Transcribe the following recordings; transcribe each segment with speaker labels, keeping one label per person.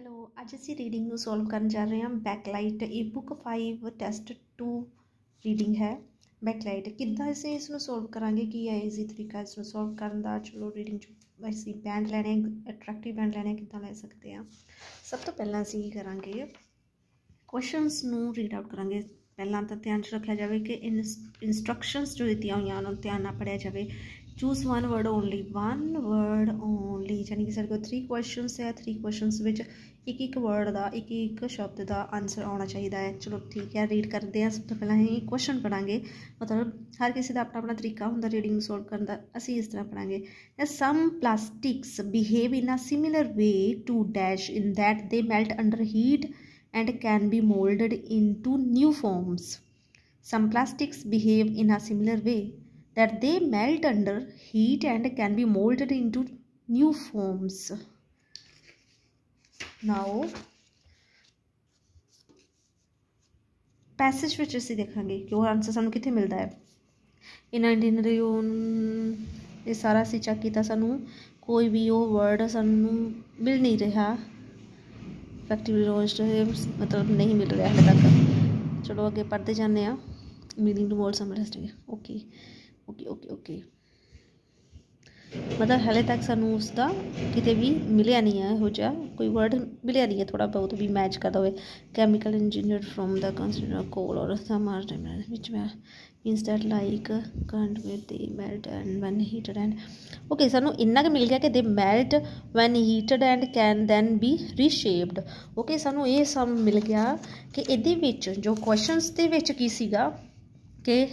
Speaker 1: Hello ਅੱਜ ਅਸੀਂ reading ਨੂੰ ਸੋਲਵ ਕਰਨ ਜਾ ਰਹੇ ਹਾਂ ਬੈਕਲਾਈਟ ਇਹ ਬੁੱਕ 5 ਟੈਸਟ 2 ਰੀਡਿੰਗ ਹੈ ਬੈਕਲਾਈਟ ਕਿੱਦਾਂ ਅਸੀਂ ਇਸ ਨੂੰ ਸੋਲਵ ਕਰਾਂਗੇ ਕੀ ਹੈ ਈਜ਼ੀ ਤਰੀਕਾ ਇਸ ਨੂੰ ਸੋਲਵ ਕਰਨ ਦਾ ਚਲੋ ਰੀਡਿੰਗ ਅਸੀਂ ਬੈਂਡ ਲੈਣੇ ਅਟਰੈਕਟਿਵ ਬੈਂਡ ਲੈਣੇ ਕਿੱਦਾਂ ਲੈ ਸਕਦੇ ਆ ਸਭ ਤੋਂ ਪਹਿਲਾਂ ਅਸੀਂ ਕੀ ਕਰਾਂਗੇ ਕੁਐਸਚਨਸ ਨੂੰ ਰੀਡ ਆਊਟ ਕਰਾਂਗੇ ਪਹਿਲਾਂ ਤਾਂ ਧਿਆਨ ਰੱਖਿਆ ਜਾਵੇ ਕਿ ਇਨਸਟਰਕਸ਼ਨਸ ਜੋ ਦਿੱਤੀਆਂ ਹੋਈਆਂ ਉਹਨਾਂ ਨੂੰ ਧਿਆਨ ਨਾਲ ਪੜਿਆ ਜਾਵੇ choose one word only one word only ਯਾਨੀ ਕਿ ਸਾਡੇ ਕੋਲ 3 ਕੁਐਸਚਨਸ ਹੈ 3 ਕੁਐਸਚਨਸ ਵਿੱਚ ਇੱਕ ਇੱਕ ਵਰਡ ਦਾ ਇੱਕ ਇੱਕ ਸ਼ਬਦ ਦਾ ਆਨਸਰ ਆਉਣਾ ਚਾਹੀਦਾ ਹੈ ਚਲੋ ਠੀਕ ਹੈ ਰੀਡ ਕਰਦੇ ਹਾਂ ਸਭ ਤੋਂ ਪਹਿਲਾਂ ਅਸੀਂ ਕੁਐਸਚਨ ਪੜਾਂਗੇ ਮਤਲਬ ਹਰ ਕਿਸੇ ਦਾ ਆਪਣਾ ਆਪਣਾ ਤਰੀਕਾ ਹੁੰਦਾ ਰੀਡਿੰਗ ਸੋਲਵ ਕਰਨ ਦਾ ਅਸੀਂ ਇਸ ਤਰ੍ਹਾਂ ਪੜਾਂਗੇ some plastics behave in a similar way to dash in that they melt under heat and can be moulded into new forms some plastics behave in a similar way that they melt under heat and can be molded into new forms. Now, passage ਵਿੱਚ ਅਸੀਂ ਦੇਖਾਂਗੇ ਕਿ ਉਹ answer ਸਾਨੂੰ ਕਿੱਥੇ ਮਿਲਦਾ ਹੈ ਇਹਨਾਂ ਇੰਡੀਨਰੀਓਨ ਇਹ ਸਾਰਾ ਅਸੀਂ ਚੈੱਕ ਕੀਤਾ ਸਾਨੂੰ ਕੋਈ ਵੀ ਉਹ ਵਰਡ ਸਾਨੂੰ ਮਿਲ ਨਹੀਂ ਰਿਹਾ ਫੈਕਟਿਵਲੀ ਰੋਜ਼ਡ ਮਤਲਬ ਨਹੀਂ ਮਿਲ ਰਿਹਾ ਹਲੇ ਤੱਕ ਚਲੋ ਅੱਗੇ ਪੜ੍ਹਦੇ ਜਾਂਦੇ ਆ meaning to words understanding okay okay okay okay ਮਤਲਬ ਹਲੇ ਤੱਕ ਸਾਨੂੰ ਉਸ ਦਾ ਕਿਤੇ ਵੀ ਮਿਲਿਆ ਨਹੀਂ ਹੈ ਹੋ ਜਾ ਕੋਈ ਵਰਡ ਮਿਲਿਆ ਨਹੀਂ ਹੈ ਥੋੜਾ ਬਹੁਤ ਵੀ ਮੈਚ ਕਰਦਾ ਹੋਵੇ ਕੈਮੀਕਲ ਇੰਜੀਨੀਅਰ ਫਰਮ ਦਾ ਕੰਸਟਰਕਟਰ ਕੋਲ ਔਰ ਸਮਾਰ ਟਾਈਮ ਵਿੱਚ ਮੈਂ ਮੀਨਸ ਦੈਟ ਲਾਈਕ ਕੰਟ with they melt and when heated and okay ਸਾਨੂੰ ਇੰਨਾ ਕੁ ਮਿਲ ਗਿਆ ਕਿ they melt when heated and can then be reshaped okay ਸਾਨੂੰ ਇਹ ਸਮ ਮਿਲ ਗਿਆ ਕਿ ਇਹਦੇ ਵਿੱਚ ਜੋ ਕੁਐਸਚਨਸ ਦੇ ਵਿੱਚ ਕੀ ਸੀਗਾ ਕਿ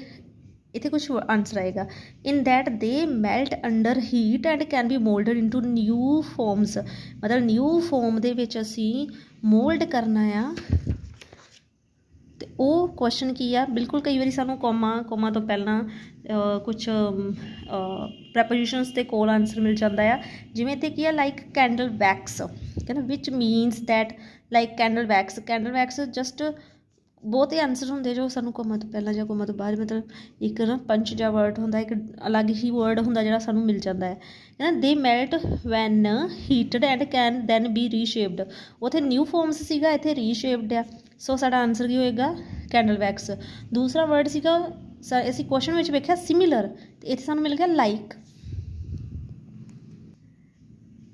Speaker 1: ਇੱਥੇ ਕੁਝ ਆਨਸਰ ਆਏਗਾ in that they melt under heat and can be moulded into new forms ਮਤਲਬ ਨਿਊ ਫਾਰਮ ਦੇ ਵਿੱਚ ਅਸੀਂ ਮੋਲਡ ਕਰਨਾ ਆ ਤੇ ਉਹ ਕੁਐਸਚਨ ਕੀ ਆ ਬਿਲਕੁਲ ਕਈ ਵਾਰੀ ਸਾਨੂੰ ਕੋਮਾ ਕੋਮਾ ਤੋਂ ਪਹਿਲਾਂ ਕੁਝ ਪ੍ਰੈਪੋਜੀਸ਼ਨਸ ਤੇ ਕੋਲ ਆਨਸਰ ਮਿਲ ਜਾਂਦਾ ਆ ਜਿਵੇਂ ਤੇ ਕੀ ਆ ਲਾਈਕ ਕੈਂਡਲ ਵੈਕਸ ਕਹਿੰਦਾ which means that like candle wax candle wax just ਬਹੁਤੇ ਆਨਸਰ ਹੁੰਦੇ ਜੋ ਸਾਨੂੰ ਕੋਮਾ ਤੋਂ ਪਹਿਲਾਂ ਜਾਂ ਕੋਮਾ ਤੋਂ ਬਾਅਦ ਮਤਲਬ ਇੱਕ ਨਾ ਪੰਚ ਜਾਂ ਵਰਡ ਹੁੰਦਾ ਇੱਕ ਅਲੱਗ ਹੀ ਵਰਡ ਹੁੰਦਾ ਜਿਹੜਾ ਸਾਨੂੰ ਮਿਲ ਜਾਂਦਾ ਹੈ ਕਹਿੰਦਾ they melt when heated and can then be reshaped ਉਥੇ ਨਿਊ ਫਾਰਮਸ ਸੀਗਾ ਇੱਥੇ ਰੀਸ਼ੇਪਡ ਆ ਸੋ ਸਾਡਾ ਆਨਸਰ ਕੀ ਹੋਏਗਾ ਕੈਂਡਲ ਵੈਕਸ ਦੂਸਰਾ ਵਰਡ ਸੀਗਾ ਸਰ ਅਸੀਂ ਕੁਐਸਚਨ ਵਿੱਚ ਵੇਖਿਆ ਸਿਮਿਲਰ ਤੇ ਇੱਥੇ ਸਾਨੂੰ ਮਿਲ ਗਿਆ ਲਾਈਕ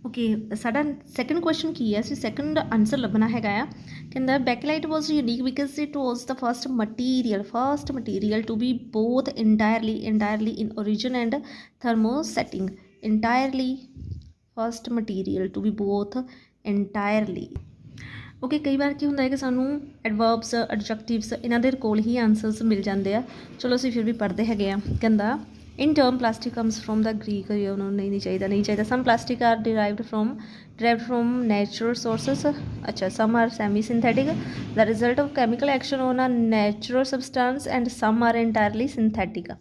Speaker 1: ਓਕੇ ਸਾਡਾ ਸੈਕੰਡ ਕੁਐਸਚਨ ਕੀ ਹੈ ਸੀ ਸੈਕੰਡ ਆਨਸਰ ਲੱਭਣਾ ਹੈਗਾ ਆ ਕਹਿੰਦਾ Bakelite was unique because it was the first material first material to be both entirely entirely in origin and thermosetting entirely first material to be both entirely okay ਕਈ ਵਾਰ ਕੀ ਹੁੰਦਾ ਹੈ ਕਿ ਸਾਨੂੰ ਐਡਵਰਬਸ ਐਡਜੈਕਟਿਵਸ ਇਹਨਾਂ ਦੇ ਕੋਲ ਹੀ ਆਨਸਰਸ ਮਿਲ ਜਾਂਦੇ ਆ ਚਲੋ ਅਸੀਂ ਫਿਰ ਵੀ ਪੜ੍ਹਦੇ ਹੈਗੇ ਆ ਕਹਿੰਦਾ in term plastic comes from the greek you know nahi chahiye nahi chahiye some plastic are derived from derived from natural sources acha some are semi synthetic the result of chemical action on a natural substance and some are entirely synthetic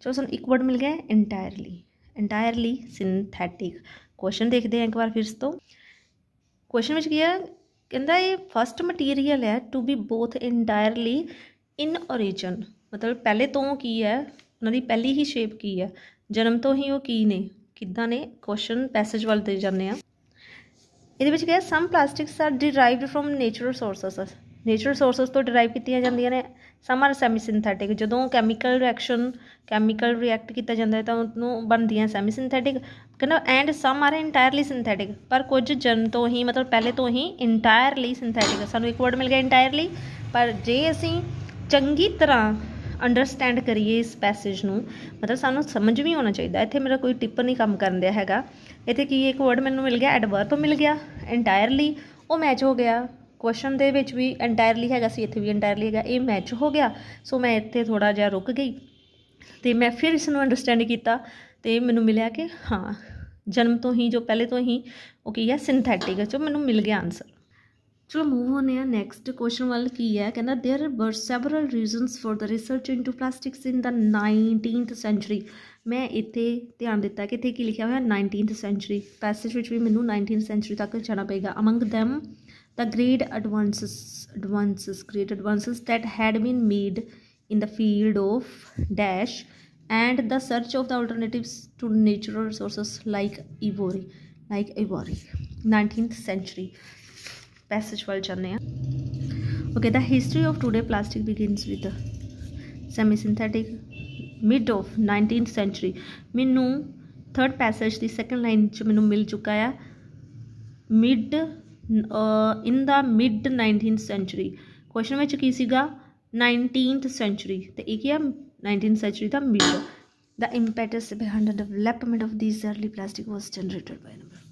Speaker 1: ਚਲੋ ਸਾਨੂੰ ਇੱਕ word ਮਿਲ ਗਿਆ entirely entirely synthetic question ਦੇਖਦੇ ਹਾਂ ਇੱਕ ਵਾਰ ਫਿਰ ਇਸ ਤੋਂ ਕੁਐਸਚਨ ਵਿੱਚ ਕੀ ਹੈ ਕਹਿੰਦਾ ਇਹ ਫਸਟ ਮਟੀਰੀਅਲ ਹੈ to be both entirely in origin ਮਤਲਬ ਪਹਿਲੇ ਤੋਂ ਕੀ ਹੈ ਉਹਨਾਂ ਦੀ ਪਹਿਲੀ ਹੀ ਸ਼ੇਪ ਕੀ ਹੈ ਜਨਮ ਤੋਂ ਹੀ ਉਹ ਕੀ ਨੇ ਕਿੱਦਾਂ ਨੇ ਕੁਐਸਚਨ ਪੈਸੇਜ ਵੱਲ ਤੇ ਜਾਂਦੇ ਆ ਇਹਦੇ ਵਿੱਚ ਕਿਹਾ some plastics are derived from natural sources natural sources ਤੋਂ ਡਿਰਾਈਵ ਕੀਤੀਆਂ ਜਾਂਦੀਆਂ ਨੇ ਸਮ ਆਰ ਸੈਮੀ ਸਿੰਥੈਟਿਕ ਜਦੋਂ ਕੈਮੀਕਲ ਰਿਐਕਸ਼ਨ ਕੈਮੀਕਲ ਰਿਐਕਟ ਕੀਤਾ ਜਾਂਦਾ ਹੈ ਤਾਂ ਉਹਨੂੰ ਬਣਦੀਆਂ ਸੈਮੀ ਸਿੰਥੈਟਿਕ ਕਹਿੰਦਾ and some are entirely synthetic ਪਰ ਕੁਝ ਜਨ ਤੋਂ ਹੀ ਮਤਲਬ ਪਹਿਲੇ ਤੋਂ ਹੀ ਇੰਟਾਇਰਲੀ ਸਿੰਥੈਟਿਕ ਸਾਨੂੰ ਇੱਕ ਵਰਡ ਮਿਲ ਗਿਆ ਇੰਟਾਇਰਲੀ ਪਰ ਜੇ ਅਸੀਂ ਚੰਗੀ ਤਰ੍ਹਾਂ ਅੰਡਰਸਟੈਂਡ ਕਰੀਏ ਇਸ ਪੈਸੇਜ ਨੂੰ ਮਤਲਬ ਸਾਨੂੰ ਸਮਝ ਵੀ ਆਉਣਾ ਚਾਹੀਦਾ ਇੱਥੇ ਮੇਰਾ ਕੋਈ ਟਿੱਪਰ ਨਹੀਂ ਕੰਮ ਕਰਨ ਦਿਆ ਹੈਗਾ ਇੱਥੇ ਕੀ ਇੱਕ ਵਰਡ ਮੈਨੂੰ ਮਿਲ ਗਿਆ ਐਡਵਰਬ ਮਿਲ ਗਿਆ ਐਂਟਾਇਰਲੀ ਉਹ ਮੈਚ ਹੋ ਗਿਆ ਕੁਐਸਚਨ ਦੇ ਵਿੱਚ ਵੀ ਐਂਟਾਇਰਲੀ ਹੈਗਾ ਸੀ ਇੱਥੇ ਵੀ ਐਂਟਾਇਰਲੀ ਹੈਗਾ ਇਹ ਮੈਚ ਹੋ ਗਿਆ ਸੋ ਮੈਂ ਇੱਥੇ ਥੋੜਾ ਜਿਹਾ ਰੁਕ ਗਈ ਤੇ ਮੈਂ ਫਿਰ ਇਸ ਨੂੰ ਅੰਡਰਸਟੈਂਡ ਕੀਤਾ ਤੇ ਮੈਨੂੰ ਮਿਲਿਆ ਕਿ ਹਾਂ ਜਨਮ ਤੋਂ ਹੀ ਜੋ ਪਹਿਲੇ ਤੋਂ ਹੀ ਉਹ ਕੀ ਹੈ ਸਿੰਥੈਟਿਕ ਜੋ ਮੈਨੂੰ ਮਿਲ ਗਿਆ ਆਨਸਰ ਚਲੋ ਮੂਵ ਹੋਨੇ ਆ ਨੈਕਸਟ ਕੁਐਸਚਨ ਵੱਲ ਕੀ ਹੈ ਕਹਿੰਦਾ there were several reasons for the research into plastics in the 19th century ਮੈਂ ਇੱਥੇ ਧਿਆਨ ਦਿੱਤਾ ਕਿ ਇੱਥੇ ਕੀ ਲਿਖਿਆ ਹੋਇਆ 19th ਸੈਂਚਰੀ ਪੈਸੇਜ ਵਿੱਚ ਵੀ ਮੈਨੂੰ 19th ਸੈਂਚਰੀ ਤੱਕ ਜਾਣਾ ਪਏਗਾ among them the great advances advances great advances that had been made in the field of dash and the search of the alternatives to natural resources like ivory like ivory 19th century passage ਵੱਲ ਜਾਂਦੇ ਆ okay the history of today plastic begins with semi synthetic mid of 19th century ਮੈਨੂੰ third passage ਦੀ second line ਚ ਮੈਨੂੰ ਮਿਲ ਚੁੱਕਾ ਆ mid in the mid 19th sanctuary question ਵਿੱਚ ਕੀ ਸੀਗਾ 19th ਸੈਂਚਰੀ ਤੇ ਇਹ ਕੀ ਆ 19th ਸੈਂਚਰੀ ਦਾ mid the impetus behind the development of these early plastic was generated by number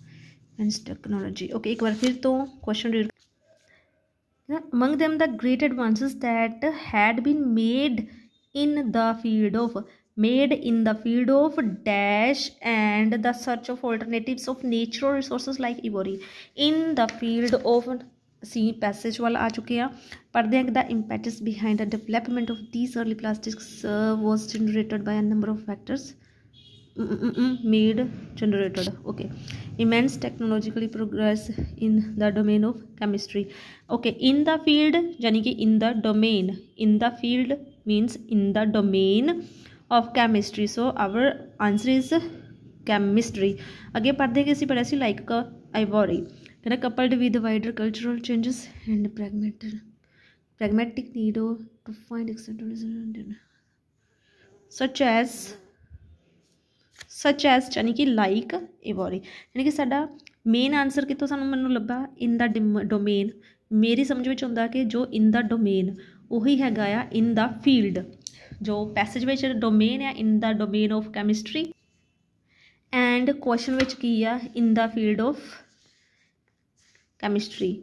Speaker 1: and technology okay ek baar fir to question among them the great advances that had been made in the field of made in the field of dash and the search of alternatives of natural resources like ivory in the field of C passage. वाला आ चुके हैं पर then the impetus behind the development of these early plastics was generated by a number of factors made generated okay immense technological progress in the domain of chemistry okay in the field यानी कि in the domain in the field means in the domain of chemistry so our answer is chemistry आगे पढ़ते किसी पढ़ा सी like a ivory कहना coupled with wider cultural changes and pragmatic pragmatic need to find exceptional such as such as ਯਾਨੀ ਕਿ like ਇਵੋਰੀ ਯਾਨੀ ਕਿ ਸਾਡਾ ਮੇਨ ਆਨਸਰ ਕਿੱਥੋਂ ਸਾਨੂੰ ਮੈਨੂੰ ਲੱਭਾ ਇਨ ਦਾ ਡੋਮੇਨ ਮੇਰੀ ਸਮਝ ਵਿੱਚ ਹੁੰਦਾ ਕਿ ਜੋ ਇਨ ਦਾ ਡੋਮੇਨ ਉਹੀ ਹੈਗਾ ਆ ਇਨ ਦਾ ਫੀਲਡ ਜੋ ਪੈਸੇਜ ਵਿੱਚ ਡੋਮੇਨ ਹੈ in the domain of chemistry and question ਵਿੱਚ ਕੀ ਆ in the field of chemistry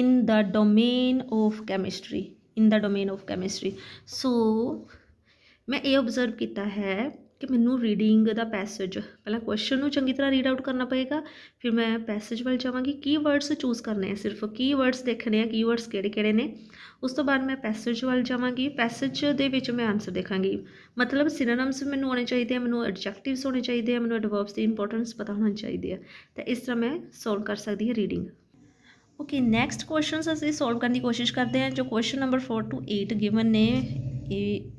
Speaker 1: in the domain of chemistry in the domain of chemistry so ਮੈਂ ਇਹ ਆਬਜ਼ਰਵ ਕੀਤਾ ਹੈ ਕਿ ਮੈਨੂੰ ਰੀਡਿੰਗ ਦਾ ਪੈਸੇਜ ਪਹਿਲਾਂ ਕੁਐਸਚਨ ਨੂੰ ਚੰਗੀ ਤਰ੍ਹਾਂ ਰੀਡ ਆਊਟ ਕਰਨਾ ਪਏਗਾ ਫਿਰ ਮੈਂ ਪੈਸੇਜ ਵੱਲ ਜਾਵਾਂਗੀ ਕੀਵਰਡਸ ਚੂਜ਼ ਕਰਨੇ ਆ ਸਿਰਫ ਕੀਵਰਡਸ ਦੇਖਣੇ ਆ ਕੀਵਰਡਸ ਕਿਹੜੇ-ਕਿਹੜੇ ਨੇ ਉਸ ਤੋਂ ਬਾਅਦ ਮੈਂ ਪੈਸੇਜ ਵੱਲ ਜਾਵਾਂਗੀ ਪੈਸੇਜ ਦੇ ਵਿੱਚ ਮੈਂ ਆਨਸਰ ਦੇਖਾਂਗੀ ਮਤਲਬ ਸਿਨੋਨਿਮਸ ਮੈਨੂੰ ਆਉਣੇ ਚਾਹੀਦੇ ਆ ਮੈਨੂੰ ਐਡਜੈਕਟਿਵਸ ਹੋਣੇ ਚਾਹੀਦੇ ਆ ਮੈਨੂੰ ਐਡਵਰਬਸ ਦੀ ਇੰਪੋਰਟੈਂਸ ਪਤਾ ਹੋਣਾ ਚਾਹੀਦੀ ਆ ਤਾਂ ਇਸ ਤਰ੍ਹਾਂ ਮੈਂ ਸੋਲਵ ਕਰ ਸਕਦੀ ਹਾਂ ਰੀਡਿੰਗ ਓਕੇ ਨੈਕਸਟ ਕੁਐਸਚਨਸ ਅਸੀਂ ਸੋਲਵ ਕਰਨ ਦੀ ਕੋਸ਼ਿਸ਼ ਕਰਦੇ ਹਾਂ ਜੋ ਕੁਐਸਚਨ ਨੰਬਰ 4 ਟੂ 8 ਗਿਵਨ ਨੇ ਇਹ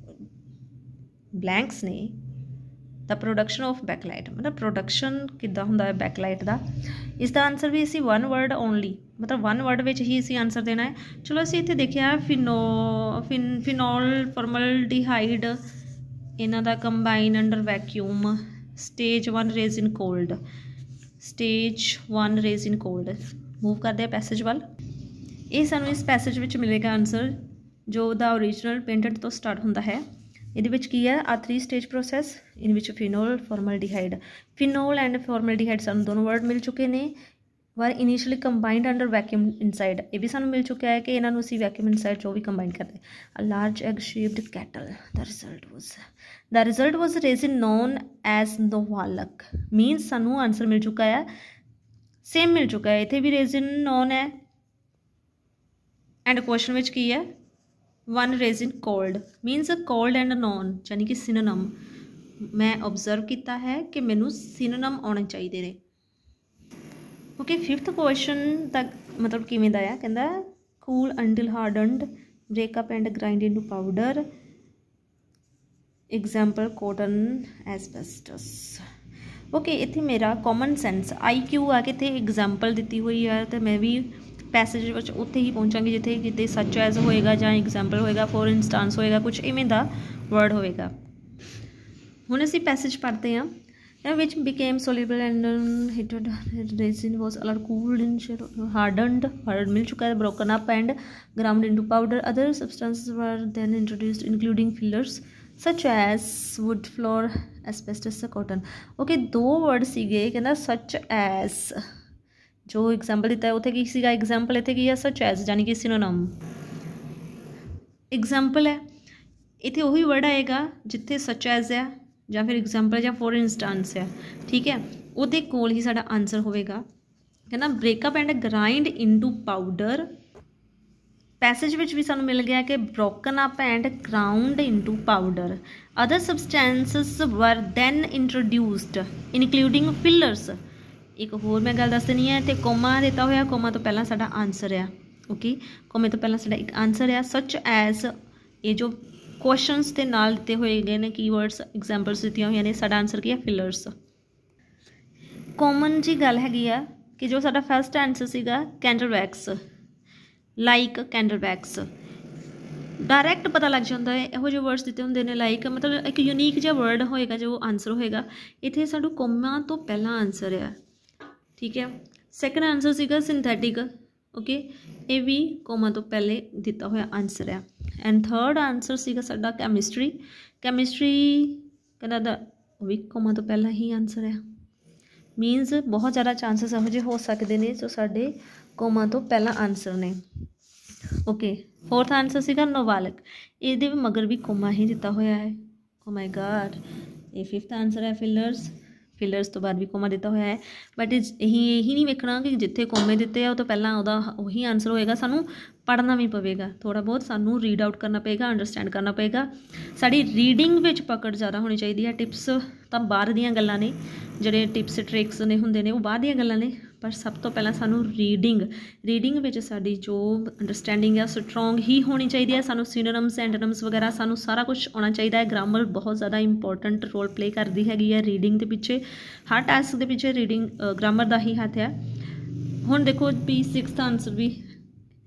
Speaker 1: ਬਲੈਂਕਸ ਨੇ ਦਾ ਪ੍ਰੋਡਕਸ਼ਨ ਆਫ ਬੈਕਲਾਈਟ ਮਤਲਬ ਪ੍ਰੋਡਕਸ਼ਨ ਕਿੱਦਾਂ ਹੁੰਦਾ ਹੈ ਬੈਕਲਾਈਟ ਦਾ ਇਸ ਦਾ ਆਨਸਰ ਵੀ ਅਸੀਂ ਵਨ ਵਰਡ ਓਨਲੀ ਮਤਲਬ ਵਨ ਵਰਡ ਵਿੱਚ ਹੀ ਅਸੀਂ ਆਨਸਰ ਦੇਣਾ ਹੈ ਚਲੋ ਅਸੀਂ ਇੱਥੇ ਦੇਖਿਆ ਫਿਨੋ ਫਿਨੋਲ ਫਾਰਮਲਡੀਹਾਈਡ ਇਹਨਾਂ ਦਾ combine under vacuum stage 1 resin cold stage 1 resin cold move ਕਰਦੇ ਆ ਪੈਸੇਜ ਵੱਲ ਇਹ ਸਾਨੂੰ ਇਸ ਪੈਸੇਜ ਵਿੱਚ ਮਿਲੇਗਾ ਆਨਸਰ ਜੋ ਦਾ origignal painted ਤੋਂ ਸਟਾਰਟ ਹੁੰਦਾ ਹੈ ਇਹਦੇ ਵਿੱਚ ਕੀ ਹੈ ਆ ਥਰੀ ਸਟੇਜ ਪ੍ਰੋਸੈਸ ਇਨ ਵਿੱਚ ਫੀਨੋਲ ਫਾਰਮਲਡੀਹਾਈਡ ਫੀਨੋਲ ਐਂਡ ਫਾਰਮਲਡੀਹਾਈਡ ਸਾਨੂੰ ਦੋਨੋਂ ਵਰਡ ਮਿਲ ਚੁੱਕੇ ਨੇ were initially combined under vacuum inside ਇਹ ਵੀ ਸਾਨੂੰ ਮਿਲ ਚੁੱਕਿਆ ਹੈ ਕਿ ਇਹਨਾਂ ਨੂੰ ਅਸੀਂ ਵੈਕਿਊਮ ਇਨਸਾਈਡ ਜੋ ਵੀ ਕੰਬਾਈਨ ਕਰਦੇ ਆ large egg shaped kettle the result was the result was resin known as Novolak means ਸਾਨੂੰ ਆਨਸਰ ਮਿਲ ਚੁੱਕਾ ਹੈ ਸੇਮ ਮਿਲ ਚੁੱਕਾ ਹੈ ਇੱਥੇ ਵੀ ਰੇਜ਼ਨ ਨੋਨ ਹੈ ਐਂਡ ਕੁਐਸਚਨ ਵਿੱਚ ਕੀ ਹੈ one resin cold means cold and known ਯਾਨੀ ਕਿ ਸਿਨੋਨਮ ਮੈਂ ਆਬਜ਼ਰਵ ਕੀਤਾ ਹੈ ਕਿ ਮੈਨੂੰ ਸਿਨੋਨਮ ਆਉਣੇ ਚਾਹੀਦੇ ਨੇ ਓਕੇ 5th ਕੁਐਸਚਨ ਦਾ ਮਤਲਬ ਕਿਵੇਂ ਦਾ ਆ ਕਹਿੰਦਾ cool until hardened up and and into powder example cotton asbestos okay ਇੱਥੇ ਮੇਰਾ ਕਾਮਨ ਸੈਂਸ ਆਈਕਿਊ ਆ ਕੇ ਤੇ ਐਗਜ਼ਾਮਪਲ ਦਿੱਤੀ ਹੋਈ ਆ ਤੇ ਮੈਂ ਵੀ पैसेज उ ही पहुँचा जिते जिते सच एज होएगा ज एग्जाम्पल होएगा फोर इंस्टांस होएगा कुछ इमें का वर्ड होएगा हूँ असं पैसेज पढ़ते हाँ या which became soluble until in hardened hard मिल चुका है broken up and ground into powder other were then introduced including fillers such as wood flour asbestos cotton okay दो वर्ड सच एज ਜੋ example ਦਿੱਤਾ ਹੈ ਉਥੇ ਕੀ ਸੀਗਾ example ਇੱਥੇ ਕੀ ਹੈ ਸੱਚ ਐਸ ਯਾਨੀ ਕਿ ਸਿਨੋਨਮ ਐਗਜ਼ਾਮਪਲ ਹੈ ਇੱਥੇ ਉਹੀ ਵਰਡ ਆਏਗਾ ਜਿੱਥੇ ਸੱਚ ਐਸ ਹੈ ਜਾਂ ਫਿਰ ਐਗਜ਼ਾਮਪਲ ਜਾਂ ਫੋਰ ਇਨਸਟੈਂਸ ਹੈ ਠੀਕ ਹੈ ਉਹਦੇ ਕੋਲ ਹੀ ਸਾਡਾ ਆਨਸਰ ਹੋਵੇਗਾ ਕਹਿੰਦਾ break up and grind into powder passage ਵਿੱਚ ਵੀ ਸਾਨੂੰ ਮਿਲ ਗਿਆ ਕਿ broken up and ground into powder other substances were then introduced including fillers ਇੱਕ ਹੋਰ ਮੈਂ ਗੱਲ ਦੱਸ ਦਿੰਨੀ ਹੈ ਤੇ ਕੋਮਾ ਦਿੱਤਾ ਹੋਇਆ ਕੋਮਾ ਤੋਂ ਪਹਿਲਾਂ ਸਾਡਾ ਆਨਸਰ ਆ ਓਕੇ ਕੋਮੇ ਤੋਂ ਪਹਿਲਾਂ ਸਾਡਾ ਇੱਕ ਆਨਸਰ ਆ ਸੱਚ ਐਸ ਇਹ ਜੋ ਕੁਐਸਚਨਸ ਦੇ ਨਾਲ ਦਿੱਤੇ ਹੋਏ ਗਏ ਨੇ ਕੀਵਰਡਸ ਐਗਜ਼ਾਮਪਲਸ ਦਿੱਤੀਆਂ ਹੋਈਆਂ ਨੇ ਸਾਡਾ ਆਨਸਰ ਕੀ ਹੈ ਫਿਲਰਸ ਕਾਮਨ ਜੀ ਗੱਲ ਹੈਗੀ ਆ ਕਿ ਜੋ ਸਾਡਾ ਫਰਸਟ ਆਨਸਰ ਸੀਗਾ candle wax like candle wax direct ਪਤਾ ਲੱਗ ਜਾਂਦਾ ਹੈ ਇਹੋ ਜਿਹੇ ਵਰਡਸ ਦਿੱਤੇ ਹੁੰਦੇ ਨੇ ਲਾਈਕ ਮਤਲਬ ਇੱਕ ਯੂਨੀਕ ਜਿਹਾ ਵਰਡ ਹੋਏਗਾ ਜੋ ਆਨਸਰ ਹੋਏਗਾ ਇੱਥੇ ਸਾਨੂੰ ਕੋਮਾ ਤੋਂ ਪਹਿਲਾਂ ਆਨਸਰ ਆ ਠੀਕ ਹੈ ਸੈਕੰਡ ਆਨਸਰ ਸੀਗਾ ਸਿੰਥੈਟਿਕ ਓਕੇ ਇਹ ਵੀ ਕੋਮਾ ਤੋਂ ਪਹਿਲੇ ਦਿੱਤਾ ਹੋਇਆ ਆਨਸਰ ਹੈ ਐਂਡ ਥਰਡ ਆਨਸਰ ਸੀਗਾ ਸਾਡਾ ਕੈਮਿਸਟਰੀ ਕੈਮਿਸਟਰੀ ਕਹਿੰਦਾ ਦਾ ਵੀ ਕੋਮਾ ਤੋਂ ਪਹਿਲਾਂ ਹੀ ਆਨਸਰ ਹੈ ਮੀਨਸ ਬਹੁਤ ਜ਼ਿਆਦਾ ਚਾਂਸਸ ਇਹੋ ਜਿਹੇ ਹੋ ਸਕਦੇ ਨੇ ਜੋ ਸਾਡੇ ਕੋਮਾ ਤੋਂ ਪਹਿਲਾਂ ਆਨਸਰ ਨੇ ਓਕੇ ਫੋਰਥ ਆਨਸਰ ਸੀਗਾ ਨੋਵਾਲਕ ਇਹਦੇ ਵੀ ਮਗਰ ਵੀ ਕੋਮਾ ਹੀ ਦਿੱਤਾ ਹੋਇਆ ਹੈ ਓ ਮਾਈ ਗਾਡ ਇਹ ਫਿਫਥ ਆਨਸਰ ਹੈ ਫਿਲਰਸ ਫਿਲਰਸ ਤੋਂ ਬਾਅਦ ਵੀ ਕੋਮਾ ਦਿੱਤਾ ਹੋਇਆ ਹੈ ਬਟ ਇਹੀ ਇਹੀ ਨਹੀਂ ਵੇਖਣਾ ਕਿ ਜਿੱਥੇ ਕੋਮੇ ਦਿੱਤੇ ਆ ਉਹ ਤੋਂ ਪਹਿਲਾਂ ਉਹਦਾ ਉਹੀ ਆਨਸਰ ਹੋਏਗਾ ਸਾਨੂੰ ਪੜਨਾ ਵੀ ਪਵੇਗਾ ਥੋੜਾ ਬਹੁਤ ਸਾਨੂੰ ਰੀਡ ਆਊਟ ਕਰਨਾ ਪਏਗਾ ਅੰਡਰਸਟੈਂਡ ਕਰਨਾ ਪਏਗਾ ਸਾਡੀ ਰੀਡਿੰਗ ਵਿੱਚ ਪਕੜ ਜ਼ਿਆਦਾ ਹੋਣੀ ਚਾਹੀਦੀ ਹੈ ਟਿਪਸ ਤਾਂ ਬਾਹਰ ਦੀਆਂ ਗੱਲਾਂ ਨੇ ਜਿਹੜੇ ਟਿਪਸ ਟ੍ਰਿਕਸ ਨੇ ਹੁੰਦੇ ਨੇ ਉਹ ਬਾਹਰ ਦੀਆਂ ਗੱਲਾਂ ਨੇ ਪਰ ਸਭ ਤੋਂ ਪਹਿਲਾਂ ਸਾਨੂੰ ਰੀਡਿੰਗ ਰੀਡਿੰਗ ਵਿੱਚ ਸਾਡੀ ਜੋ ਅੰਡਰਸਟੈਂਡਿੰਗ ਹੈ ਸਟਰੋਂਗ ਹੀ ਹੋਣੀ ਚਾਹੀਦੀ ਹੈ ਸਾਨੂੰ ਸਿਨੋਨਿਮਸ ਐਂਟੋਨਿਮਸ ਵਗੈਰਾ ਸਾਨੂੰ ਸਾਰਾ ਕੁਝ ਆਉਣਾ ਚਾਹੀਦਾ ਹੈ ਗ੍ਰਾਮਰ ਬਹੁਤ ਜ਼ਿਆਦਾ ਇੰਪੋਰਟੈਂਟ ਰੋਲ ਪਲੇ ਕਰਦੀ ਹੈਗੀ ਹੈ ਰੀਡਿੰਗ ਦੇ ਪਿੱਛੇ ਹਰ ਟਾਸਕ ਦੇ ਪਿੱਛੇ ਰੀਡਿੰਗ ਗ੍ਰਾਮਰ ਦਾ ਹੀ ਹੱਥ ਹੈ ਹੁਣ ਦੇਖੋ ਵੀ 6th ਆਨਸਰ ਵੀ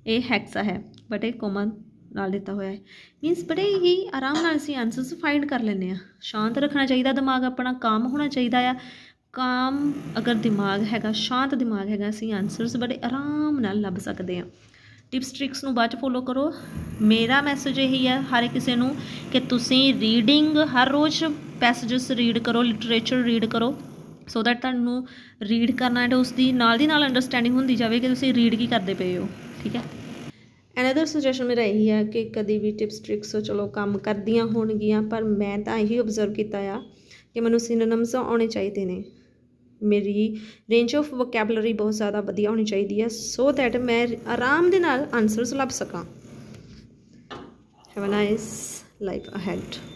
Speaker 1: ਇਹ ਹੈਕਸਾ ਹੈ ਬਟ ਇਹ ਕਾਮਨ ਨਾਲ ਦਿੱਤਾ ਹੋਇਆ ਹੈ ਮੀਨਸ ਬੜੇ ਹੀ ਆਰਾਮ ਨਾਲ ਸੀ ਆਨਸਰਸ ਫਾਈਂਡ ਕਰ ਲੈਣੇ ਆ ਸ਼ਾਂਤ ਰੱਖਣਾ ਚਾਹੀਦਾ ਦਿਮਾਗ ਆਪਣਾ ਕਾਮ ਹੋਣਾ ਚਾਹੀਦਾ ਆ ਕਾਮ ਅਗਰ ਦਿਮਾਗ ਹੈਗਾ ਸ਼ਾਂਤ ਦਿਮਾਗ ਹੈਗਾ ਅਸੀਂ ਆਨਸਰਸ ਬੜੇ ਆਰਾਮ ਨਾਲ ਲੱਭ ਸਕਦੇ ਹਾਂ ਟਿਪਸ ਟ੍ਰਿਕਸ ਨੂੰ ਬਾਅਦ ਚ ਫੋਲੋ ਕਰੋ ਮੇਰਾ ਮੈਸੇਜ ਇਹੀ ਹੈ ਹਰ ਕਿਸੇ ਨੂੰ ਕਿ ਤੁਸੀਂ ਰੀਡਿੰਗ ਹਰ ਰੋਜ਼ ਪੈਸੇजेस ਰੀਡ ਕਰੋ ਲਿਟਰੇਚਰ ਰੀਡ ਕਰੋ ਸੋ ਦੈਟ ਤੁਹਾਨੂੰ ਰੀਡ ਕਰਨਾ ਤੇ ਉਸ ਦੀ ਨਾਲ ਦੀ ਨਾਲ ਅੰਡਰਸਟੈਂਡਿੰਗ ਹੁੰਦੀ ਜਾਵੇ ਕਿ ਤੁਸੀਂ ਰੀਡ ਕੀ ਕਰਦੇ ਪਏ ਹੋ ਠੀਕ ਹੈ ਅਨਦਰ ਸੁਜੈਸ਼ਨ ਮੇਰਾ ਇਹੀ ਹੈ ਕਿ ਕਦੀ ਵੀ ਟਿਪਸ ਟ੍ਰਿਕਸ ਚਲੋ ਕੰਮ ਕਰਦੀਆਂ ਹੋਣਗੀਆਂ ਪਰ ਮੈਂ ਤਾਂ ਇਹੀ ਆਬਜ਼ਰਵ ਕੀਤਾ ਆ ਕਿ ਮੈਨੂੰ ਸਿਨੋਨਿਮਸ ਆਉਣੇ ਚਾਹੀਦੇ ਨੇ ਮੇਰੀ ਰੇਂਜ ਆਫ ਵੋਕੈਬਲਰੀ ਬਹੁਤ ਜ਼ਿਆਦਾ ਵਧੀਆ ਹੋਣੀ ਚਾਹੀਦੀ ਹੈ ਸੋ ਥੈਟ ਮੈਂ ਆਰਾਮ ਦੇ ਨਾਲ ਆਨਸਰਸ ਲੱਭ ਸਕਾਂ have a nice life ahead